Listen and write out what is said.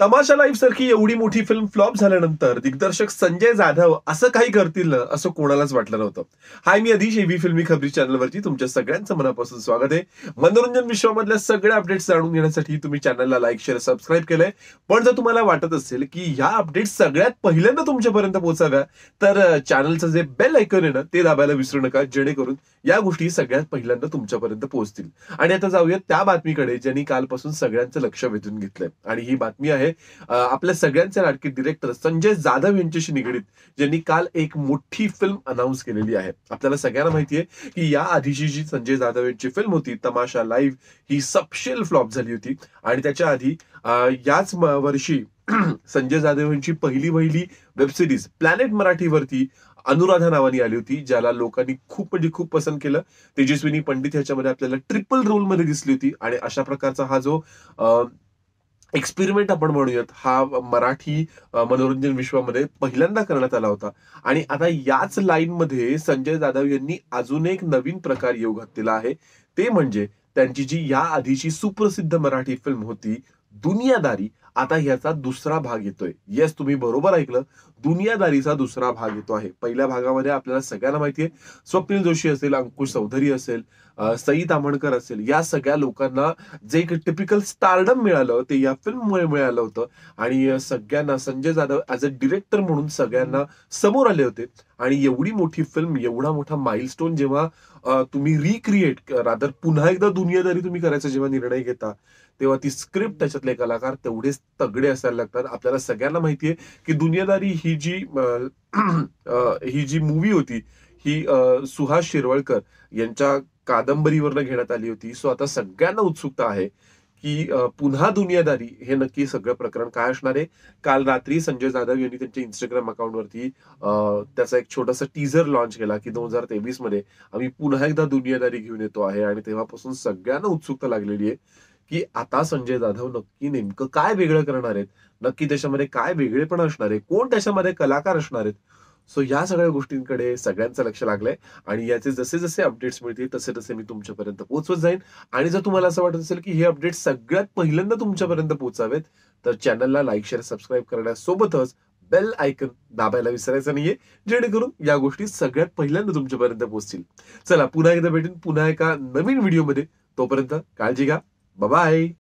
तमाशा लाईफ सारखी एवढी मोठी फिल्म फ्लॉप झाल्यानंतर दिग्दर्शक संजय जाधव असं काही करतील ना असं कोणालाच वाटलं नव्हतं हाय मी आधी एबी फिल्मी खबरी चॅनलवरती तुमच्या सगळ्यांचं मनापासून स्वागत आहे मनोरंजन विश्वामधल्या सगळ्या अपडेट्स जाणून घेण्यासाठी तुम्ही चॅनलला लाईक शेअर सबस्क्राईब केलंय पण जर तुम्हाला वाटत असेल की ह्या अपडेट्स सगळ्यात पहिल्यांदा तुमच्यापर्यंत पोहोचाव्या तर चॅनलचं जे बेल ऐकन आहे ना ते दाबायला विसरू नका जेणेकरून या गोष्टी सगळ्यात पहिल्यांदा तुमच्यापर्यंत पोहोचतील आणि आता जाऊया त्या बातमीकडे ज्यांनी कालपासून सगळ्यांचं लक्ष वेधून घेतलंय आणि ही बातमी आहे आपल्या सगळ्यांचे लाडके डिरेक्टर संजय जाधव यांच्याशी निगडीत ज्यांनी काल एक मोठी फिल्म अनाऊन्स केलेली आहे आपल्याला सगळ्यांना माहिती आहे की या आधीची जी संजय जाधव यांची फिल्म होती तमाशा लाईव्ह ही सपशेल फ्लॉप झाली होती आणि त्याच्या आधी याच वर्षी संजय जाधव यांची पहिली पहिली वेब सिरीज प्लॅनेट मराठीवरती अनुराधा नावाने आली होती ज्याला लोकांनी खूप म्हणजे खूप पसंत केलं तेजस्विनी पंडित ह्याच्यामध्ये आपल्याला ट्रिपल रोलमध्ये दिसली होती आणि अशा प्रकारचा हा जो एक्सपेरिमेंट आपण म्हणूयात हा मराठी मनोरंजन विश्वामध्ये पहिल्यांदा करण्यात आला होता आणि आता याच लाईनमध्ये संजय जाधव यांनी अजून एक नवीन प्रकार येऊ घातलेला आहे ते म्हणजे त्यांची जी या आधीची सुप्रसिद्ध मराठी फिल्म होती दुनियादारी आता ह्याचा दुसरा भाग येतोय येस तुम्ही बरोबर ऐकलं दुनियादारीचा दुसरा भाग येतो आहे पहिल्या भागामध्ये आपल्याला सगळ्यांना माहितीये स्वप्नील जोशी असेल अंकुश चौधरी असेल सई तामणकर असेल या सगळ्या लोकांना जे एक टिपिकल स्टारडम मिळालं ते या मुळे मिळालं होतं आणि सगळ्यांना Sanjay Jadhav as a director म्हणून सगळ्यांना समोर आले होते आणि एवढी मोठी फिल्म एवढा मोठा माइलस्टोन जेव्हा तुम्ही रिक्रिएट रादर पुन्हा एकदा दुनियादारी तुम्ही करायचा जेव्हा निर्णय घेता तेव्हा ती स्क्रिप्ट त्याच्यातले कलाकार तेवढेच तगडे असायला लागतात आपल्याला सगळ्यांना माहितीये की दुनियादारी ही जी ही जी मूवी होती ही सुहास शिरवळकर यांच्या कादंबरीवरनं घेण्यात आली होती सो आता सगळ्यांना उत्सुकता आहे की पुन्हा दुनियादारी हे नक्की सगळं प्रकरण काय असणार आहे काल रात्री संजय जाधव यांनी त्यांच्या इंस्टाग्राम अकाउंटवरती त्याचा एक छोटासा टीजर लॉन्च केला की दोन हजार तेवीस मध्ये आम्ही पुन्हा एकदा दुनियादारी घेऊन येतो आहे आणि तेव्हापासून सगळ्यांना उत्सुकता लागलेली आहे की आता संजय जाधव नक्की नेमकं काय वेगळं करणार आहेत नक्की त्याच्यामध्ये काय वेगळेपण असणार आहे कोण त्याच्यामध्ये कलाकार असणार आहेत सो या सगळ्या गोष्टींकडे सगळ्यांचं लक्ष लागलंय आणि याचे जसे जसे अपडेट्स मिळतील तसे तसे मी तुमच्यापर्यंत पोहोचवत जाईन आणि जर तुम्हाला असं वाटत असेल की हे अपडेट सगळ्यात पहिल्यांदा तुमच्यापर्यंत पोहोचावेत तर चॅनलला लाईक शेअर सबस्क्राईब करण्यासोबतच बेल आयकन दाबायला विसरायचं नाहीये जेणेकरून या गोष्टी सगळ्यात पहिल्यांदा तुमच्यापर्यंत पोहोचतील चला पुन्हा एकदा भेटून पुन्हा एका नवीन व्हिडिओमध्ये तोपर्यंत काळजी घ्या बाय